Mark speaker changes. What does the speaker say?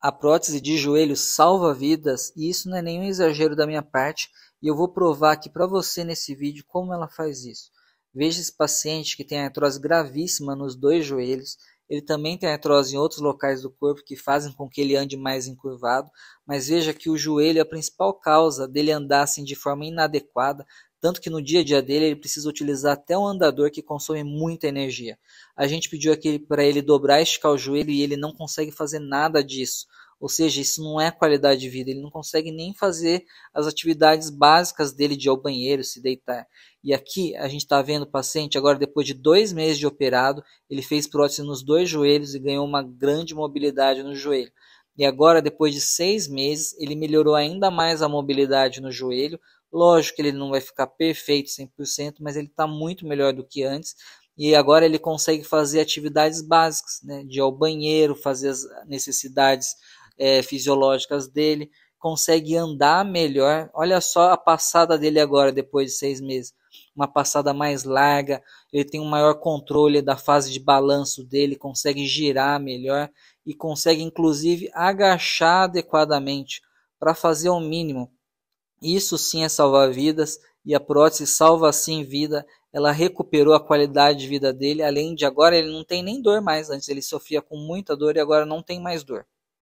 Speaker 1: A prótese de joelho salva vidas e isso não é nenhum exagero da minha parte e eu vou provar aqui para você nesse vídeo como ela faz isso. Veja esse paciente que tem artrose gravíssima nos dois joelhos, ele também tem artrose em outros locais do corpo que fazem com que ele ande mais encurvado, mas veja que o joelho é a principal causa dele andar assim de forma inadequada, tanto que no dia a dia dele ele precisa utilizar até um andador que consome muita energia. A gente pediu aqui para ele dobrar e esticar o joelho e ele não consegue fazer nada disso. Ou seja, isso não é qualidade de vida. Ele não consegue nem fazer as atividades básicas dele de ir ao banheiro, se deitar. E aqui a gente está vendo o paciente agora, depois de dois meses de operado, ele fez prótese nos dois joelhos e ganhou uma grande mobilidade no joelho. E agora, depois de seis meses, ele melhorou ainda mais a mobilidade no joelho, Lógico que ele não vai ficar perfeito 100%, mas ele está muito melhor do que antes. E agora ele consegue fazer atividades básicas, né? de ir ao banheiro, fazer as necessidades é, fisiológicas dele, consegue andar melhor. Olha só a passada dele agora, depois de seis meses. Uma passada mais larga, ele tem um maior controle da fase de balanço dele, consegue girar melhor e consegue, inclusive, agachar adequadamente para fazer o mínimo isso sim é salvar vidas, e a prótese salva sim vida. Ela recuperou a qualidade de vida dele, além de agora ele não tem nem dor mais. Antes ele sofria com muita dor e agora não tem mais dor.